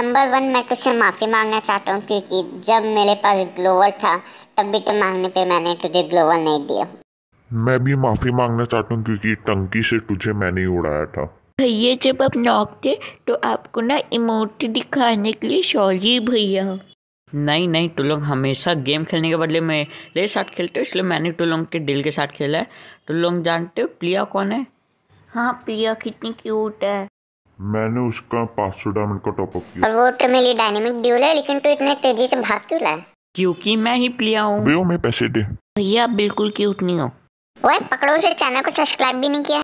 number one मैं तुझसे माफ़ी मांगना चाहता हूँ क्योंकि जब मेरे पास ग्लोवल था तब भी तो मांगने पे मैंने तुझे ग्लोवल नहीं दिया मैं भी माफ़ी मांगना चाहता हूँ क्योंकि टंकी से तुझे मैंने ही उड़ाया था भैया जब आप नौकते तो आपको ना इमोट दिखाने के लिए सॉरी भैया नहीं नहीं टू लोग हमेशा गेम खेलने के बदले में ले साथ खेलते हो इसलिए मैंने टू लोग के दिल के साथ खेला है टू लोग जानते हो प्रिया कौन है हाँ प्रिया कितनी क्यूट है मैंने उसका 500 डायमंड का टॉप अप किया और वो तो मेरी डायनेमिक ड्यूल है लेकिन तू तो इतने तेजी से भाग क्यों रहा है क्योंकि मैं ही प्लिया हूँ भैया मैं पैसे दे भैया बिल्कुल क्यूट नहीं हो ओए पकड़ो उसे चैनल को सब्सक्राइब भी नहीं किया